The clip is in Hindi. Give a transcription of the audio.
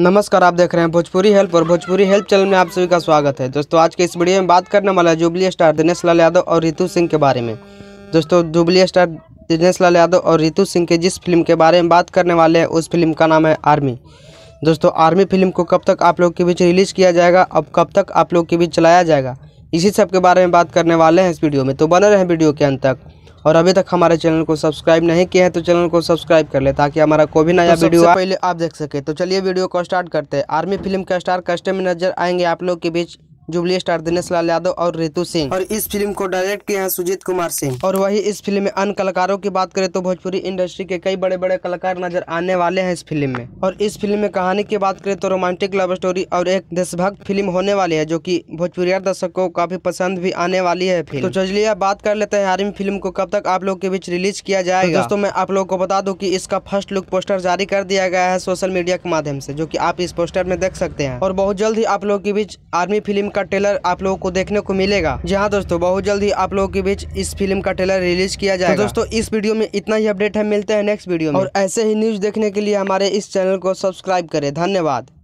नमस्कार आप देख रहे हैं भोजपुरी हेल्प और भोजपुरी हेल्प चैनल में आप सभी का स्वागत है दोस्तों आज के इस वीडियो में बात करने वाला है जुबली स्टार दिनेश लाल यादव और रितु सिंह के बारे में दोस्तों जुबली स्टार दिनेश लाल यादव और रितु सिंह के जिस फिल्म के बारे में बात करने वाले हैं उस फिल्म का नाम है आर्मी दोस्तों आर्मी फिल्म को कब तक आप लोग के बीच रिलीज़ किया जाएगा अब कब तक आप लोग के बीच चलाया जाएगा इसी सब के बारे में बात करने वाले हैं इस वीडियो में तो बने रहें वीडियो के अंत तक और अभी तक हमारे चैनल को सब्सक्राइब नहीं किया है तो चैनल को सब्सक्राइब कर ले ताकि हमारा कोई भी नया तो वीडियो पहले आप देख सके तो चलिए वीडियो को स्टार्ट करते हैं आर्मी फिल्म का स्टार कस्टम में नजर आएंगे आप लोग के बीच जुबली स्टार दिनेश लाल यादव और रितु सिंह और इस फिल्म को डायरेक्ट किया है सुजीत कुमार सिंह और वही इस फिल्म में अन्य कलाकारों की बात करें तो भोजपुरी इंडस्ट्री के कई बड़े बड़े कलाकार नजर आने वाले हैं इस फिल्म में और इस फिल्म में कहानी की बात करें तो रोमांटिक लव स्टोरी और एक देशभक्त फिल्म होने वाली है जो की भोजपुरिया दर्शक को काफी पसंद भी आने वाली है फिल्म तो चलिए बात कर लेते हैं आर्मी फिल्म को कब तक आप लोग के बीच रिलीज किया तो जाएगा दोस्तों मैं आप लोगों को बता दू की इसका फर्स्ट लुक पोस्टर जारी कर दिया गया है सोशल मीडिया के माध्यम से जो की आप इस पोस्टर में देख सकते हैं और बहुत जल्द ही आप लोगों के बीच आर्मी फिल्म का ट्रेलर आप लोगों को देखने को मिलेगा हाँ दोस्तों बहुत जल्द ही आप लोगों के बीच इस फिल्म का ट्रेलर रिलीज किया तो जाएगा तो दोस्तों इस वीडियो में इतना ही अपडेट है मिलते हैं नेक्स्ट वीडियो में और ऐसे ही न्यूज देखने के लिए हमारे इस चैनल को सब्सक्राइब करें धन्यवाद